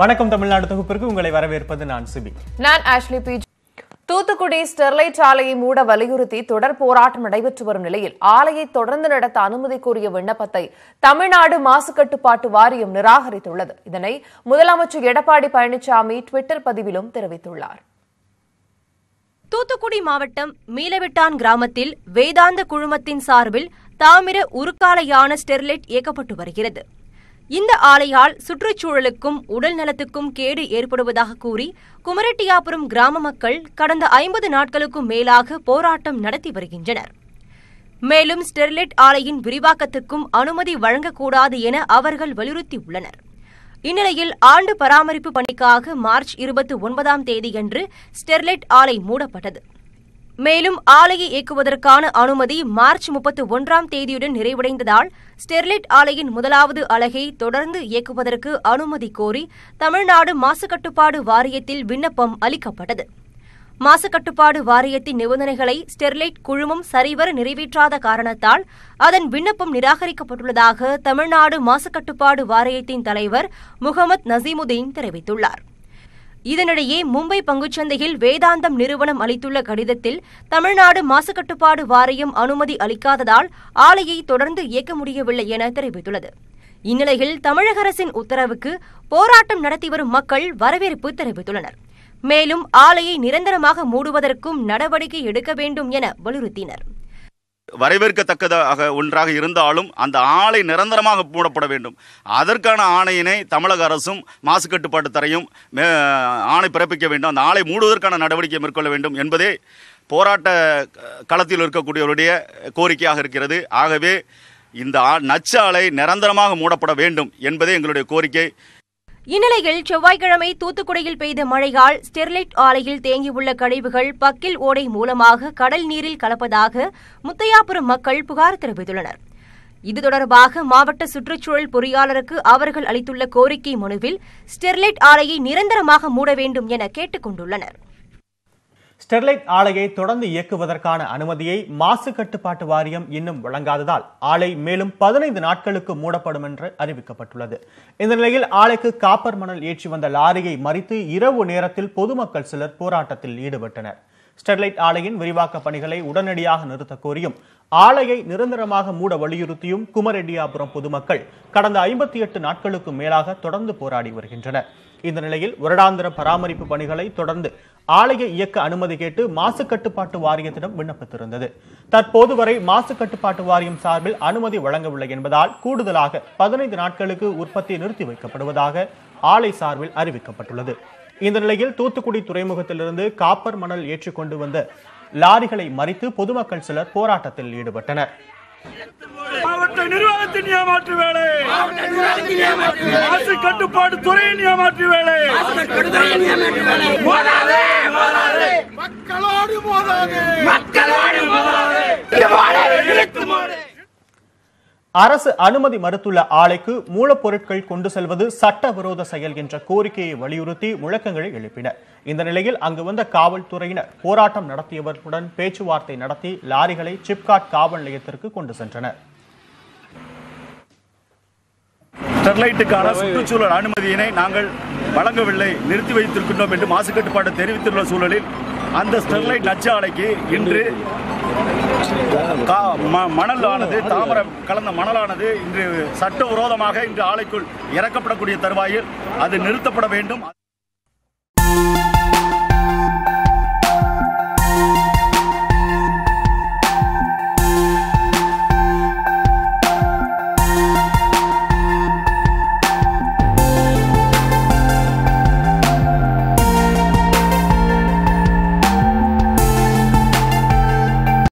வணக்கம் தமிழ்நாடு தொகுப்பிற்கு உங்களை வரவேற்பது நான் சிபி நான் ஆஷ்லி பி தூத்துக்குடி ஸ்டெர்லைட் ஆலையை மூட வலியுறுத்தி தொடர் போராட்டம் நடைபெற்று வரும் நிலையில் ஆலையை தொடர்ந்து நடத்த அனுமதி கோரிய விண்ணப்பத்தை தமிழ்நாடு மாசு கட்டுப்பாட்டு வாரியம் நிராகரித்துள்ளது இதனை முதலமைச்சர் எடப்பாடி பழனிசாமி டுவிட்டர் பதிவிலும் தெரிவித்துள்ளார் தூத்துக்குடி மாவட்டம் மீலவிட்டான் கிராமத்தில் வேதாந்த குழுமத்தின் சார்பில் தாமிர உருக்காலையான ஸ்டெர்லைட் இயக்கப்பட்டு வருகிறது இந்த ஆலையால் சுற்றுச்சூழலுக்கும் உடல் நலத்துக்கும் கேடு ஏற்படுவதாக கூறி குமரட்டியாபுரம் கிராம மக்கள் கடந்த ஐம்பது நாட்களுக்கும் மேலாக போராட்டம் நடத்தி வருகின்றனர் மேலும் ஸ்டெர்லைட் ஆலையின் விரிவாக்கத்துக்கும் அனுமதி வழங்கக்கூடாது என அவர்கள் வலியுறுத்தியுள்ளனர் இந்நிலையில் ஆண்டு பராமரிப்பு பணிக்காக மார்ச் இருபத்தி ஒன்பதாம் தேதியன்று ஸ்டெர்லைட் ஆலை மூடப்பட்டது மேலும் ஆலையை இயக்குவதற்கான அனுமதி மார்ச் முப்பத்தி ஒன்றாம் தேதியுடன் நிறைவடைந்ததால் ஸ்டெர்லைட் ஆலையின் முதலாவது அலகை தொடர்ந்து இயக்குவதற்கு அனுமதி கோரி தமிழ்நாடு மாசுக்கட்டுப்பாடு வாரியத்தில் விண்ணப்பம் அளிக்கப்பட்டது மாசுக்கட்டுப்பாடு வாரியத்தின் நிபந்தனைகளை ஸ்டெர்லைட் குழுமம் சரிவர நிறைவேற்றாத காரணத்தால் அதன் விண்ணப்பம் நிராகரிக்கப்பட்டுள்ளதாக தமிழ்நாடு மாசுக்கட்டுப்பாடு வாரியத்தின் தலைவர் முகமது நசீமுதீன் தெரிவித்துள்ளார் இதனிடையே மும்பை பங்குச்சந்தையில் வேதாந்தம் நிறுவனம் அளித்துள்ள கடிதத்தில் தமிழ்நாடு மாசுக்கட்டுப்பாடு வாரியம் அனுமதி அளிக்காததால் ஆலையை தொடர்ந்து இயக்க முடியவில்லை என தெரிவித்துள்ளது இந்நிலையில் தமிழக அரசின் உத்தரவுக்கு போராட்டம் நடத்தி வரும் மக்கள் வரவேற்பு தெரிவித்துள்ளனர் மேலும் ஆலையை நிரந்தரமாக மூடுவதற்கும் நடவடிக்கை எடுக்க வேண்டும் என வலியுறுத்தினர் வரவேற்கத்தக்கதாக ஒன்றாக இருந்தாலும் அந்த ஆலை நிரந்தரமாக மூடப்பட வேண்டும் அதற்கான ஆணையினை தமிழக அரசும் மாசு கட்டுப்பாட்டு தரையும் ஆணை பிறப்பிக்க வேண்டும் அந்த ஆலை மூடுவதற்கான நடவடிக்கை மேற்கொள்ள வேண்டும் என்பதே போராட்ட களத்தில் இருக்கக்கூடியவருடைய கோரிக்கையாக இருக்கிறது ஆகவே இந்த நச்சு ஆலை நிரந்தரமாக மூடப்பட வேண்டும் என்பதே எங்களுடைய கோரிக்கை இந்நிலையில் செவ்வாய்க்கிழமை தூத்துக்குடியில் பெய்த மழையால் ஸ்டெர்லைட் ஆலையில் தேங்கியுள்ள கழிவுகள் பக்கில் ஓடை மூலமாக கடல் நீரில் கலப்பதாக முத்தையாபுரம் மக்கள் புகார் தெரிவித்துள்ளனர் இது தொடர்பாக மாவட்ட சுற்றுச்சூழல் பொறியாளருக்கு அவர்கள் அளித்துள்ள கோரிக்கை மனுவில் ஸ்டெர்லைட் ஆலையை நிரந்தரமாக மூட வேண்டும் என கேட்டுக் கொண்டுள்ளனா் ஸ்டெர்லைட் ஆலையை தொடர்ந்து இயக்குவதற்கான அனுமதியை மாசு கட்டுப்பாட்டு வாரியம் இன்னும் வழங்காததால் ஆலை மேலும் பதினைந்து நாட்களுக்கு மூடப்படும் என்று அறிவிக்கப்பட்டுள்ளது இந்த நிலையில் ஆலைக்கு காப்பர் மணல் ஏற்றி வந்த லாரியை மறித்து இரவு நேரத்தில் பொதுமக்கள் சிலர் போராட்டத்தில் ஈடுபட்டனர் ஸ்டெர்லைட் ஆலையின் விரிவாக்க பணிகளை உடனடியாக நிறுத்த கோரியும் ஆலையை நிரந்தரமாக மூட வலியுறுத்தியும் குமரெட்டியாபுரம் பொதுமக்கள் கடந்த ஐம்பத்தி எட்டு நாட்களுக்கு மேலாக தொடர்ந்து போராடி வருகின்றனர் இந்த நிலையில் வருடாந்திர பராமரிப்பு பணிகளை தொடர்ந்து ஆலையை இயக்க அனுமதி கேட்டு மாசு கட்டுப்பாட்டு வாரியத்திடம் விண்ணப்பித்திருந்தது தற்போது வரை மாசு கட்டுப்பாட்டு வாரியம் சார்பில் அனுமதி வழங்கவில்லை என்பதால் கூடுதலாக பதினைந்து நாட்களுக்கு உற்பத்தி நிறுத்தி வைக்கப்படுவதாக ஆலை சார்பில் அறிவிக்கப்பட்டுள்ளது இந்த நிலையில் தூத்துக்குடி துறைமுகத்திலிருந்து காப்பர் மணல் ஏற்றிக்கொண்டு வந்த லாரிகளை மறித்து பொதுமக்கள் சிலர் போராட்டத்தில் ஈடுபட்டனர் மாவட்ட நிர்வாகத்தின் ஏமாற்று வேலை அரசு கட்டுப்பாடு துறையின் ஏமாற்று வேலை மக்களோடு மக்களோடு அரசு அனுமதி மறுத்துள்ள ஆலைக்கு மூலப்பொருட்கள் கொண்டு செல்வது சட்டவிரோத செயல் என்ற கோரிக்கையை வலியுறுத்தி முழக்கங்களை எழுப்பினர் இந்த நிலையில் அங்கு வந்த காவல்துறையினர் போராட்டம் நடத்தியவர்களுடன் பேச்சுவார்த்தை நடத்தி லாரிகளை சிப்காட் காவல் நிலையத்திற்கு கொண்டு சென்றனர் ஸ்டெர்லைட்டுக்கான சுற்றுச்சூழல் அனுமதியினை நாங்கள் வழங்கவில்லை நிறுத்தி வைத்திருக்கின்றோம் என்று மாசு தெரிவித்துள்ள சூழலில் அந்த ஸ்டெர்லைட் நச்சு ஆலைக்கு இன்று மணல் ஆனது தாமரம் கலந்த மணலானது இன்று சட்டவிரோதமாக இன்று ஆலைக்குள் இறக்கப்படக்கூடிய தருவாயில் அது நிறுத்தப்பட வேண்டும்